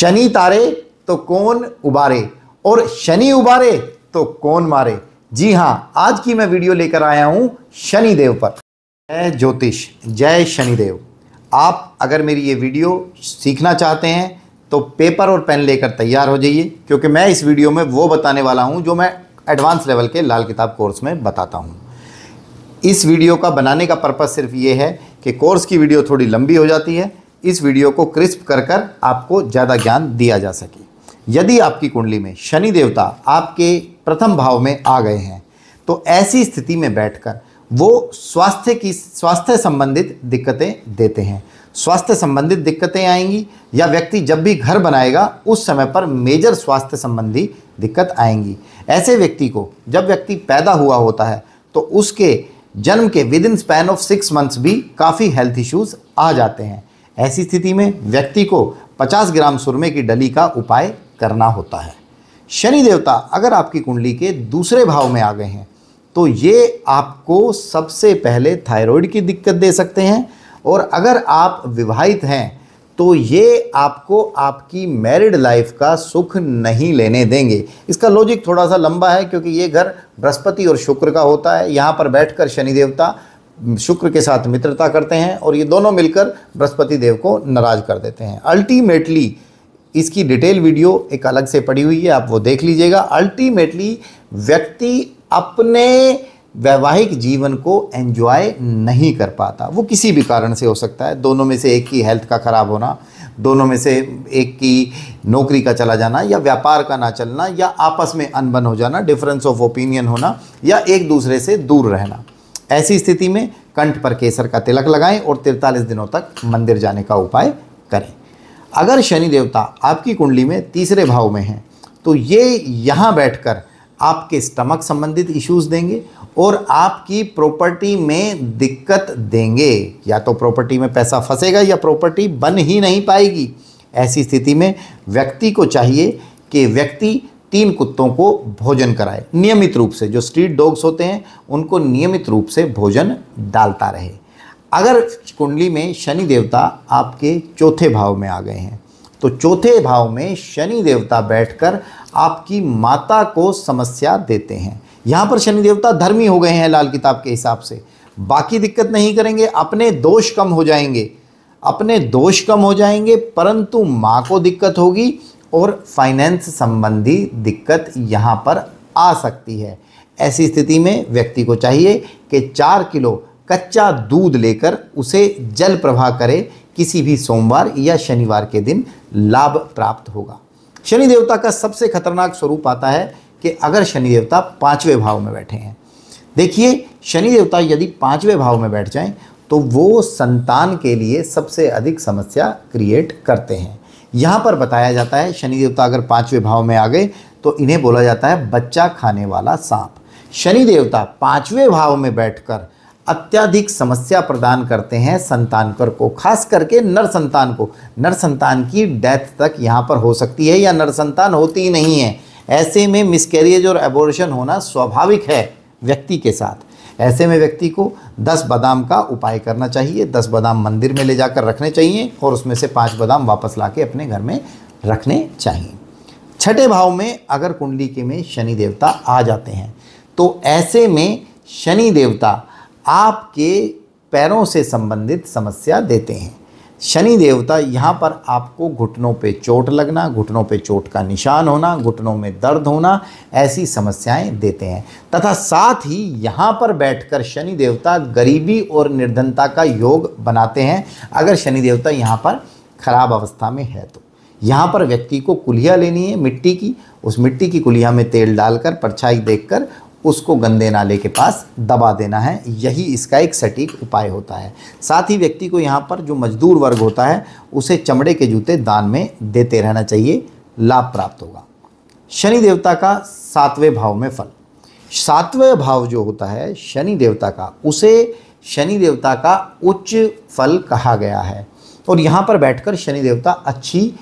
शनि तारे तो कौन उबारे और शनि उबारे तो कौन मारे जी हाँ आज की मैं वीडियो लेकर आया हूँ शनिदेव पर जय ज्योतिष जय शनिदेव आप अगर मेरी ये वीडियो सीखना चाहते हैं तो पेपर और पेन लेकर तैयार हो जाइए क्योंकि मैं इस वीडियो में वो बताने वाला हूँ जो मैं एडवांस लेवल के लाल किताब कोर्स में बताता हूँ इस वीडियो का बनाने का पर्पज़ सिर्फ ये है कि कोर्स की वीडियो थोड़ी लंबी हो जाती है इस वीडियो को क्रिस्प कर कर आपको ज़्यादा ज्ञान दिया जा सके यदि आपकी कुंडली में शनि देवता आपके प्रथम भाव में आ गए हैं तो ऐसी स्थिति में बैठकर वो स्वास्थ्य की स्वास्थ्य संबंधित दिक्कतें देते हैं स्वास्थ्य संबंधित दिक्कतें आएंगी या व्यक्ति जब भी घर बनाएगा उस समय पर मेजर स्वास्थ्य संबंधी दिक्कत आएंगी ऐसे व्यक्ति को जब व्यक्ति पैदा हुआ होता है तो उसके जन्म के within span of six months भी काफ़ी हेल्थ इश्यूज़ आ जाते हैं ऐसी स्थिति में व्यक्ति को 50 ग्राम सुरमे की डली का उपाय करना होता है शनि देवता अगर आपकी कुंडली के दूसरे भाव में आ गए हैं तो ये आपको सबसे पहले थायराइड की दिक्कत दे सकते हैं और अगर आप विवाहित हैं तो ये आपको आपकी मैरिड लाइफ का सुख नहीं लेने देंगे इसका लॉजिक थोड़ा सा लंबा है क्योंकि ये घर बृहस्पति और शुक्र का होता है यहाँ पर बैठकर शनि देवता शुक्र के साथ मित्रता करते हैं और ये दोनों मिलकर बृहस्पति देव को नाराज कर देते हैं अल्टीमेटली इसकी डिटेल वीडियो एक अलग से पड़ी हुई है आप वो देख लीजिएगा अल्टीमेटली व्यक्ति अपने वैवाहिक जीवन को एंजॉय नहीं कर पाता वो किसी भी कारण से हो सकता है दोनों में से एक की हेल्थ का ख़राब होना दोनों में से एक की नौकरी का चला जाना या व्यापार का ना चलना या आपस में अनबन हो जाना डिफरेंस ऑफ ओपिनियन होना या एक दूसरे से दूर रहना ऐसी स्थिति में कंठ पर केसर का तिलक लगाएं और तिरतालीस दिनों तक मंदिर जाने का उपाय करें अगर शनि देवता आपकी कुंडली में तीसरे भाव में हैं तो ये यहाँ बैठकर आपके स्टमक संबंधित इश्यूज देंगे और आपकी प्रॉपर्टी में दिक्कत देंगे या तो प्रॉपर्टी में पैसा फंसेगा या प्रॉपर्टी बन ही नहीं पाएगी ऐसी स्थिति में व्यक्ति को चाहिए कि व्यक्ति तीन कुत्तों को भोजन कराए नियमित रूप से जो स्ट्रीट डॉग्स होते हैं उनको नियमित रूप से भोजन डालता रहे अगर कुंडली में शनि देवता आपके चौथे भाव में आ गए हैं तो चौथे भाव में शनि देवता बैठकर आपकी माता को समस्या देते हैं यहाँ पर शनि देवता धर्मी हो गए हैं लाल किताब के हिसाब से बाकी दिक्कत नहीं करेंगे अपने दोष कम हो जाएंगे अपने दोष कम हो जाएंगे परंतु माँ को दिक्कत होगी और फाइनेंस संबंधी दिक्कत यहाँ पर आ सकती है ऐसी स्थिति में व्यक्ति को चाहिए कि चार किलो कच्चा दूध लेकर उसे जल प्रवाह करे किसी भी सोमवार या शनिवार के दिन लाभ प्राप्त होगा शनि देवता का सबसे खतरनाक स्वरूप आता है कि अगर शनि देवता पाँचवें भाव में बैठे हैं देखिए शनि देवता यदि पाँचवें भाव में बैठ जाएं तो वो संतान के लिए सबसे अधिक समस्या क्रिएट करते हैं यहाँ पर बताया जाता है शनि देवता अगर पाँचवें भाव में आ गए तो इन्हें बोला जाता है बच्चा खाने वाला सांप शनि देवता पाँचवें भाव में बैठकर अत्याधिक समस्या प्रदान करते हैं संतान कर को खास करके नर संतान को नर संतान की डेथ तक यहाँ पर हो सकती है या नर संतान होती ही नहीं है ऐसे में मिसकैरियज और एबोरेशन होना स्वाभाविक है व्यक्ति के साथ ऐसे में व्यक्ति को दस बादाम का उपाय करना चाहिए दस बादाम मंदिर में ले जाकर रखने चाहिए और उसमें से पाँच बादाम वापस ला के अपने घर में रखने चाहिए छठे भाव में अगर कुंडली के में शनि देवता आ जाते हैं तो ऐसे में शनि देवता आपके पैरों से संबंधित समस्या देते हैं शनि देवता यहाँ पर आपको घुटनों पे चोट लगना घुटनों पे चोट का निशान होना घुटनों में दर्द होना ऐसी समस्याएं देते हैं तथा साथ ही यहाँ पर बैठकर शनि देवता गरीबी और निर्धनता का योग बनाते हैं अगर शनि देवता यहाँ पर खराब अवस्था में है तो यहाँ पर व्यक्ति को कुलिया लेनी है मिट्टी की उस मिट्टी की कुलिया में तेल डालकर परछाई देखकर उसको गंदे नाले के पास दबा देना है यही इसका एक सटीक उपाय होता है साथ ही व्यक्ति को यहाँ पर जो मजदूर वर्ग होता है उसे चमड़े के जूते दान में देते रहना चाहिए लाभ प्राप्त होगा शनि देवता का सातवें भाव में फल सातवें भाव जो होता है शनि देवता का उसे शनि देवता का उच्च फल कहा गया है और यहाँ पर बैठकर शनि देवता अच्छी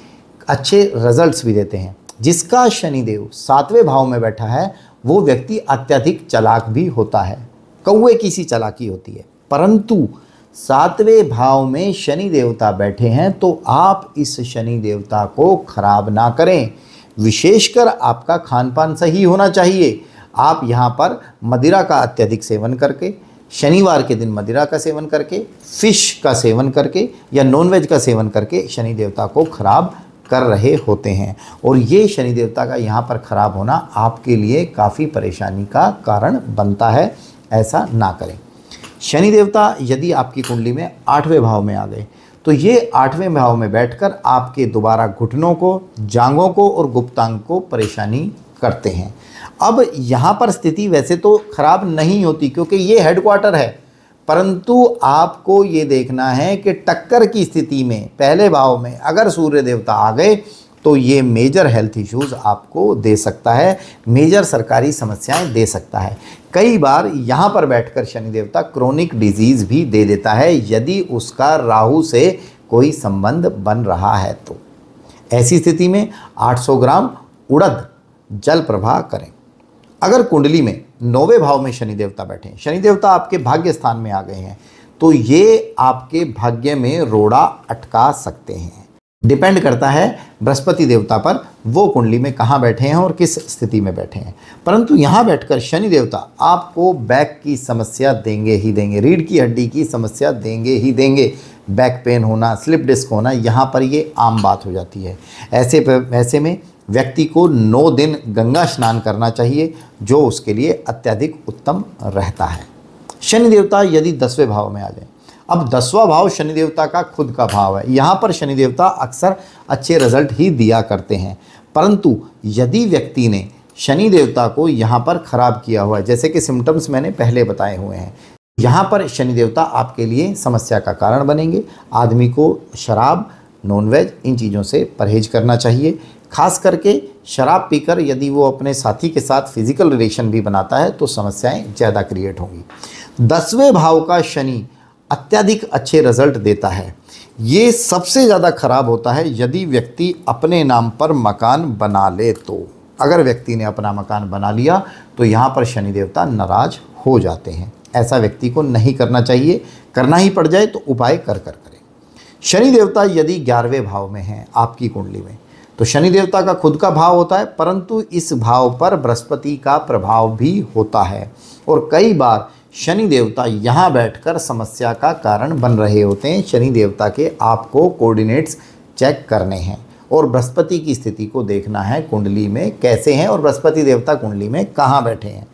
अच्छे रिजल्ट्स भी देते हैं जिसका शनिदेव सातवें भाव में बैठा है वो व्यक्ति अत्यधिक चलाक भी होता है कौए की सी होती है परंतु सातवें भाव में शनि देवता बैठे हैं तो आप इस शनि देवता को खराब ना करें विशेषकर आपका खान पान सही होना चाहिए आप यहाँ पर मदिरा का अत्यधिक सेवन करके शनिवार के दिन मदिरा का सेवन करके फिश का सेवन करके या नॉनवेज का सेवन करके शनि देवता को खराब कर रहे होते हैं और ये शनि देवता का यहाँ पर ख़राब होना आपके लिए काफ़ी परेशानी का कारण बनता है ऐसा ना करें शनि देवता यदि आपकी कुंडली में आठवें भाव में आ गए तो ये आठवें भाव में बैठकर आपके दोबारा घुटनों को जांगों को और गुप्तांग को परेशानी करते हैं अब यहाँ पर स्थिति वैसे तो ख़राब नहीं होती क्योंकि ये हेडक्वार्टर है परंतु आपको ये देखना है कि टक्कर की स्थिति में पहले भाव में अगर सूर्य देवता आ गए तो ये मेजर हेल्थ इश्यूज आपको दे सकता है मेजर सरकारी समस्याएं दे सकता है कई बार यहाँ पर बैठकर शनि देवता क्रोनिक डिजीज़ भी दे देता है यदि उसका राहु से कोई संबंध बन रहा है तो ऐसी स्थिति में 800 ग्राम उड़द जल प्रवाह करें अगर कुंडली में नौवे भाव में शनि देवता बैठे हैं शनि देवता आपके भाग्य स्थान में आ गए हैं तो ये आपके भाग्य में रोड़ा अटका सकते हैं डिपेंड करता है बृहस्पति देवता पर वो कुंडली में कहाँ बैठे हैं और किस स्थिति में बैठे हैं परंतु यहाँ बैठकर शनि देवता आपको बैक की समस्या देंगे ही देंगे रीढ़ की हड्डी की समस्या देंगे ही देंगे बैक पेन होना स्लिप डिस्क होना यहाँ पर ये आम बात हो जाती है ऐसे ऐसे में व्यक्ति को नौ दिन गंगा स्नान करना चाहिए जो उसके लिए अत्यधिक उत्तम रहता है शनि देवता यदि दसवें भाव में आ जाए अब दसवा भाव शनि देवता का खुद का भाव है यहाँ पर शनि देवता अक्सर अच्छे रिजल्ट ही दिया करते हैं परंतु यदि व्यक्ति ने शनि देवता को यहाँ पर खराब किया हुआ है जैसे कि सिम्टम्स मैंने पहले बताए हुए हैं यहाँ पर शनि देवता आपके लिए समस्या का कारण बनेंगे आदमी को शराब नॉनवेज इन चीज़ों से परहेज करना चाहिए खास करके शराब पीकर यदि वो अपने साथी के साथ फिजिकल रिलेशन भी बनाता है तो समस्याएं ज़्यादा क्रिएट होंगी दसवें भाव का शनि अत्यधिक अच्छे रिजल्ट देता है ये सबसे ज़्यादा खराब होता है यदि व्यक्ति अपने नाम पर मकान बना ले तो अगर व्यक्ति ने अपना मकान बना लिया तो यहाँ पर शनि देवता नाराज हो जाते हैं ऐसा व्यक्ति को नहीं करना चाहिए करना ही पड़ जाए तो उपाय कर कर करें शनि देवता यदि ग्यारहवें भाव में हैं आपकी कुंडली में तो शनि देवता का खुद का भाव होता है परंतु इस भाव पर बृहस्पति का प्रभाव भी होता है और कई बार शनि देवता यहाँ बैठकर समस्या का कारण बन रहे होते हैं शनि देवता के आपको कोऑर्डिनेट्स चेक करने हैं और बृहस्पति की स्थिति को देखना है कुंडली में कैसे हैं और बृहस्पति देवता कुंडली में कहाँ बैठे हैं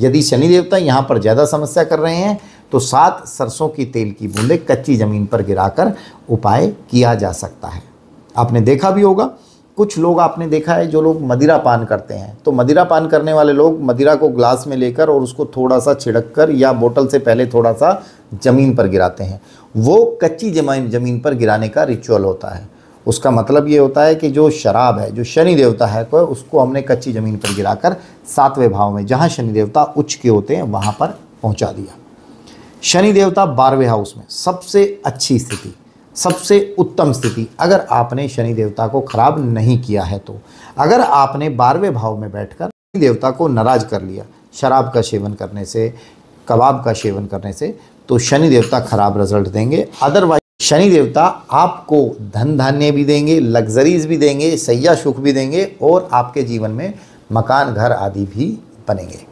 यदि शनि देवता यहाँ पर ज़्यादा समस्या कर रहे हैं तो सात सरसों की तेल की बूंदें कच्ची ज़मीन पर गिराकर उपाय किया जा सकता है आपने देखा भी होगा कुछ लोग आपने देखा है जो लोग मदिरा पान करते हैं तो मदिरा पान करने वाले लोग मदिरा को ग्लास में लेकर और उसको थोड़ा सा छिड़क कर या बोतल से पहले थोड़ा सा ज़मीन पर गिराते हैं वो कच्ची जमीन ज़मीन पर गिराने का रिचुअल होता है उसका मतलब ये होता है कि जो शराब है जो शनि देवता है कोई उसको हमने कच्ची ज़मीन पर गिराकर सातवें भाव में जहाँ शनि देवता उच्च के होते हैं वहाँ पर पहुँचा दिया शनि देवता बारहवें हाउस में सबसे अच्छी स्थिति सबसे उत्तम स्थिति अगर आपने शनि देवता को खराब नहीं किया है तो अगर आपने बारहवें भाव में बैठकर शनि देवता को नाराज कर लिया शराब का सेवन करने से कबाब का सेवन करने से तो शनि देवता खराब रिजल्ट देंगे अदरवाइज शनि देवता आपको धन धान्य भी देंगे लग्जरीज भी देंगे सैया सुख भी देंगे और आपके जीवन में मकान घर आदि भी बनेंगे